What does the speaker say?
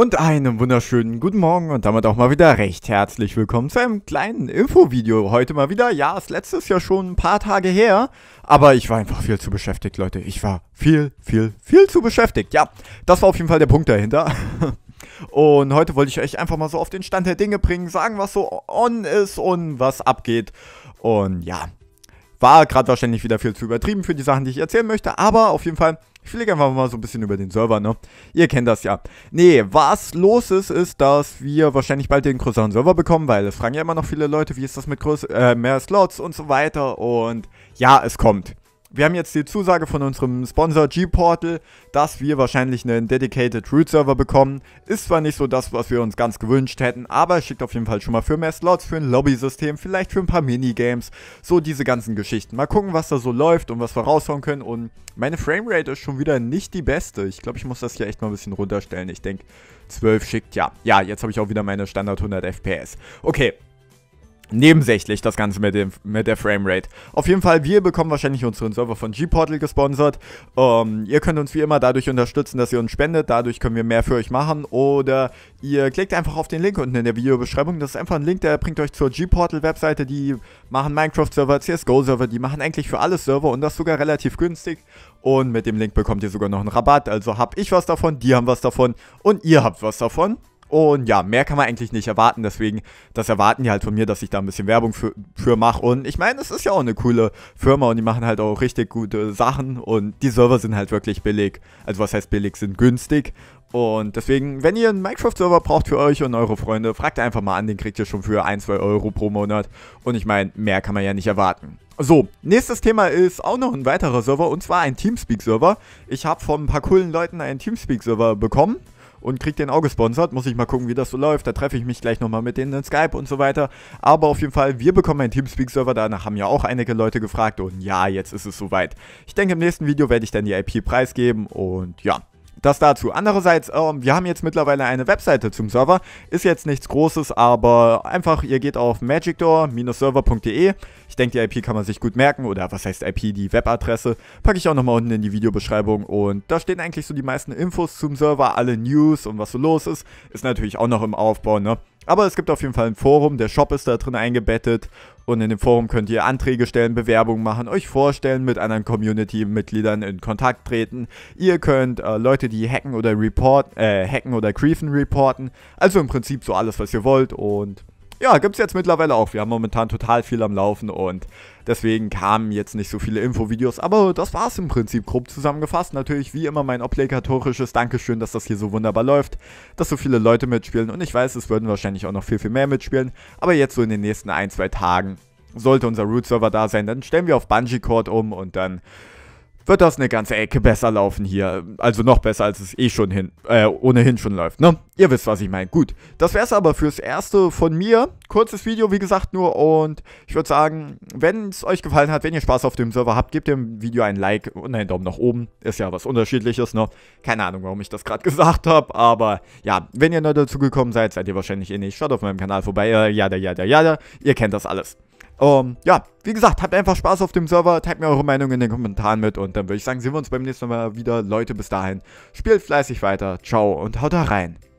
Und einen wunderschönen guten Morgen und damit auch mal wieder recht herzlich willkommen zu einem kleinen Infovideo. Heute mal wieder, ja, ist letztes Jahr schon ein paar Tage her, aber ich war einfach viel zu beschäftigt, Leute. Ich war viel, viel, viel zu beschäftigt. Ja, das war auf jeden Fall der Punkt dahinter. Und heute wollte ich euch einfach mal so auf den Stand der Dinge bringen, sagen, was so on ist und was abgeht. Und ja, war gerade wahrscheinlich wieder viel zu übertrieben für die Sachen, die ich erzählen möchte, aber auf jeden Fall, ich fliege einfach mal so ein bisschen über den Server, ne? Ihr kennt das ja. Nee, was los ist, ist, dass wir wahrscheinlich bald den größeren Server bekommen, weil es fragen ja immer noch viele Leute, wie ist das mit größ äh, mehr Slots und so weiter und ja, es kommt wir haben jetzt die Zusage von unserem Sponsor G-Portal, dass wir wahrscheinlich einen Dedicated Root Server bekommen. Ist zwar nicht so das, was wir uns ganz gewünscht hätten, aber schickt auf jeden Fall schon mal für mehr Slots, für ein Lobby-System, vielleicht für ein paar Minigames, so diese ganzen Geschichten. Mal gucken, was da so läuft und was wir raushauen können. Und meine Framerate ist schon wieder nicht die beste. Ich glaube, ich muss das hier echt mal ein bisschen runterstellen. Ich denke, 12 schickt ja. Ja, jetzt habe ich auch wieder meine Standard 100 FPS. Okay, nebensächlich, das Ganze mit, dem, mit der Framerate. Auf jeden Fall, wir bekommen wahrscheinlich unseren Server von G-Portal gesponsert. Ähm, ihr könnt uns wie immer dadurch unterstützen, dass ihr uns spendet. Dadurch können wir mehr für euch machen. Oder ihr klickt einfach auf den Link unten in der Videobeschreibung. Das ist einfach ein Link, der bringt euch zur G-Portal-Webseite. Die machen Minecraft-Server, CSGO-Server, die machen eigentlich für alles Server und das sogar relativ günstig. Und mit dem Link bekommt ihr sogar noch einen Rabatt. Also hab ich was davon, die haben was davon und ihr habt was davon. Und ja, mehr kann man eigentlich nicht erwarten. Deswegen, das erwarten die halt von mir, dass ich da ein bisschen Werbung für, für mache. Und ich meine, es ist ja auch eine coole Firma und die machen halt auch richtig gute Sachen. Und die Server sind halt wirklich billig. Also was heißt billig, sind günstig. Und deswegen, wenn ihr einen Minecraft-Server braucht für euch und eure Freunde, fragt einfach mal an, den kriegt ihr schon für 1, 2 Euro pro Monat. Und ich meine, mehr kann man ja nicht erwarten. So, nächstes Thema ist auch noch ein weiterer Server und zwar ein Teamspeak-Server. Ich habe von ein paar coolen Leuten einen Teamspeak-Server bekommen und kriege den auch gesponsert. Muss ich mal gucken, wie das so läuft. Da treffe ich mich gleich nochmal mit denen in Skype und so weiter. Aber auf jeden Fall, wir bekommen einen Teamspeak-Server. Danach haben ja auch einige Leute gefragt und ja, jetzt ist es soweit. Ich denke, im nächsten Video werde ich dann die IP preisgeben und ja. Das dazu. Andererseits, ähm, wir haben jetzt mittlerweile eine Webseite zum Server. Ist jetzt nichts Großes, aber einfach, ihr geht auf magicdoor-server.de. Ich denke, die IP kann man sich gut merken. Oder was heißt IP? Die Webadresse. Packe ich auch nochmal unten in die Videobeschreibung. Und da stehen eigentlich so die meisten Infos zum Server, alle News und was so los ist. Ist natürlich auch noch im Aufbau, ne? Aber es gibt auf jeden Fall ein Forum, der Shop ist da drin eingebettet und in dem Forum könnt ihr Anträge stellen, Bewerbungen machen, euch vorstellen, mit anderen Community-Mitgliedern in Kontakt treten. Ihr könnt äh, Leute, die hacken oder report, äh, hacken oder griefen reporten. Also im Prinzip so alles, was ihr wollt und ja, gibt es jetzt mittlerweile auch. Wir haben momentan total viel am Laufen und deswegen kamen jetzt nicht so viele Infovideos. Aber das war es im Prinzip grob zusammengefasst. Natürlich wie immer mein obligatorisches Dankeschön, dass das hier so wunderbar läuft, dass so viele Leute mitspielen. Und ich weiß, es würden wahrscheinlich auch noch viel, viel mehr mitspielen. Aber jetzt so in den nächsten ein, zwei Tagen sollte unser Root-Server da sein. Dann stellen wir auf Bungee-Cord um und dann wird das eine ganze Ecke besser laufen hier. Also noch besser, als es eh schon hin, äh, ohnehin schon läuft, ne? Ihr wisst, was ich meine. Gut, das wäre es aber fürs Erste von mir. Kurzes Video, wie gesagt, nur. Und ich würde sagen, wenn es euch gefallen hat, wenn ihr Spaß auf dem Server habt, gebt dem Video ein Like und einen Daumen nach oben. Ist ja was Unterschiedliches, ne? Keine Ahnung, warum ich das gerade gesagt habe, aber ja, wenn ihr neu dazugekommen seid, seid ihr wahrscheinlich eh nicht. Schaut auf meinem Kanal vorbei, äh, jada, ja, jada. Ihr kennt das alles. Ähm, ja, wie gesagt, habt einfach Spaß auf dem Server, teilt mir eure Meinung in den Kommentaren mit und dann würde ich sagen, sehen wir uns beim nächsten Mal wieder. Leute, bis dahin, spielt fleißig weiter, ciao und haut da rein.